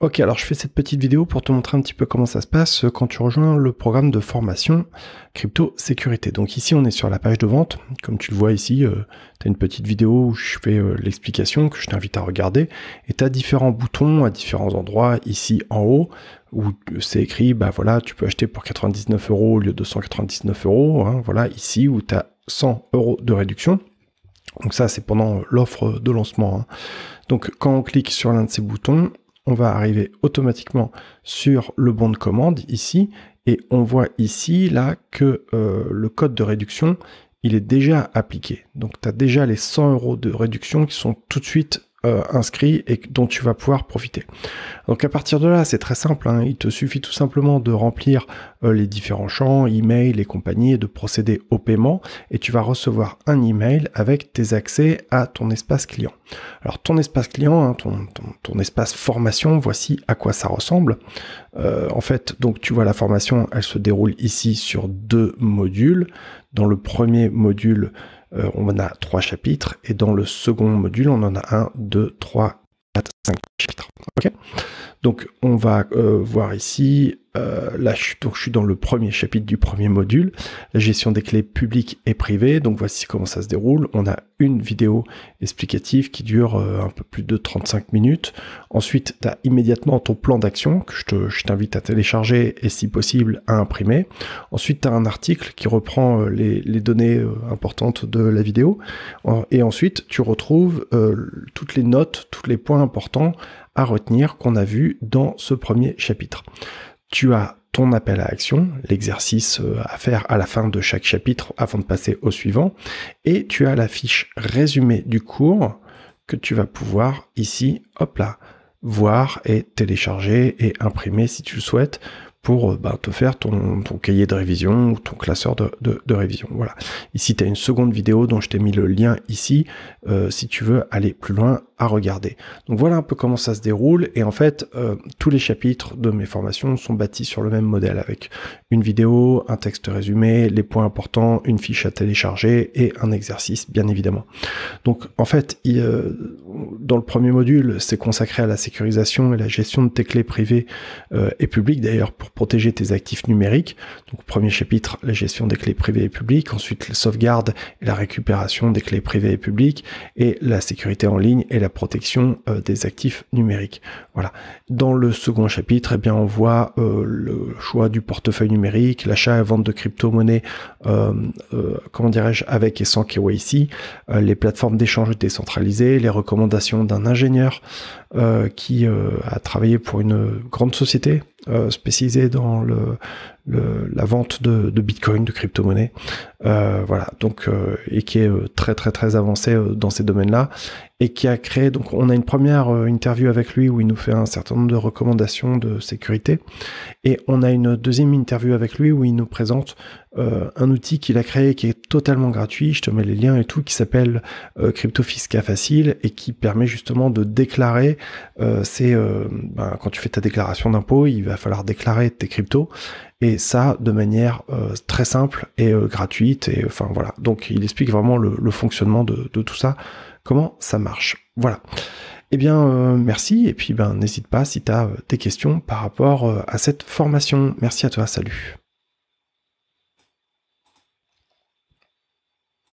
Ok, alors je fais cette petite vidéo pour te montrer un petit peu comment ça se passe euh, quand tu rejoins le programme de formation crypto sécurité. Donc ici, on est sur la page de vente. Comme tu le vois ici, euh, tu as une petite vidéo où je fais euh, l'explication que je t'invite à regarder. Et tu as différents boutons à différents endroits ici en haut où c'est écrit, bah voilà, tu peux acheter pour 99 euros au lieu de 199 euros. Hein, voilà, ici où tu as 100 euros de réduction. Donc ça, c'est pendant l'offre de lancement. Hein. Donc quand on clique sur l'un de ces boutons, on va arriver automatiquement sur le bon de commande ici, et on voit ici là que euh, le code de réduction, il est déjà appliqué. Donc tu as déjà les 100 euros de réduction qui sont tout de suite euh, inscrit et dont tu vas pouvoir profiter. Donc à partir de là, c'est très simple. Hein. il te suffit tout simplement de remplir euh, les différents champs, email et compagnie, et de procéder au paiement. Et tu vas recevoir un email avec tes accès à ton espace client. Alors ton espace client, hein, ton, espace formation, voici à quoi ça ressemble. Euh, en fait, donc tu vois la formation, elle se déroule ici sur deux modules. Dans le premier module, euh, on en a trois chapitres et dans le second module, on en a un, deux, trois, quatre, cinq chapitres. Donc on va euh, voir ici euh, là, je suis, je suis dans le premier chapitre du premier module, la gestion des clés publiques et privées. Donc voici comment ça se déroule. On a une vidéo explicative qui dure euh, un peu plus de 35 minutes. Ensuite, tu as immédiatement ton plan d'action que je, t'invite à télécharger et si possible à imprimer. Ensuite, tu as un article qui reprend euh, les, données importantes de la vidéo. Et ensuite, tu retrouves toutes les notes, tous les points importants à retenir qu'on a vu dans ce premier chapitre. Tu as ton appel à action, l'exercice euh, à faire à la fin de chaque chapitre avant de passer au suivant, et tu as la fiche résumée du cours que tu vas pouvoir ici, hop là, voir et télécharger et imprimer si tu le souhaites pour euh, ben, te faire ton, cahier de révision ou ton classeur de, révision. Voilà. Ici, tu as une seconde vidéo dont je t'ai mis le lien ici. Euh, si tu veux aller plus loin, regarder. Donc voilà un peu comment ça se déroule et en fait euh, tous les chapitres de mes formations sont bâtis sur le même modèle avec une vidéo, un texte résumé, les points importants, une fiche à télécharger et un exercice bien évidemment. Donc en fait euh, dans le premier module c'est consacré à la sécurisation et la gestion de tes clés privées euh, et publiques d'ailleurs pour protéger tes actifs numériques. Donc premier chapitre la gestion des clés privées et publiques, ensuite la sauvegarde et la récupération des clés privées et publiques et la sécurité en ligne et la protection euh, des actifs numériques. Voilà. Dans le second chapitre, eh bien, on voit euh, le choix du portefeuille numérique, l'achat et vente de crypto-monnaies, euh, comment dirais-je, avec et sans KYC, les plateformes d'échange décentralisées, les recommandations d'un ingénieur qui a travaillé pour une grande société spécialisée dans le, la vente de, Bitcoin, de crypto-monnaie, voilà, donc et qui est très très très avancé dans ces domaines-là et qui a créé, donc on a une première euh, interview avec lui où il nous fait un certain nombre de recommandations de sécurité, et on a une deuxième interview avec lui où il nous présente euh, un outil qu'il a créé qui est totalement gratuit, je te mets les liens et tout, qui s'appelle euh, Crypto Fisca Facile et qui permet justement de déclarer, c'est ben, quand tu fais ta déclaration d'impôt, il va falloir déclarer tes cryptos, et ça de manière euh, très simple et euh, gratuite. Et enfin voilà. Donc il explique vraiment le, fonctionnement de, tout ça, comment ça marche. Voilà. Eh bien, euh, merci. Et puis, ben, n'hésite pas si tu as des questions par rapport à cette formation. Merci à toi. Salut.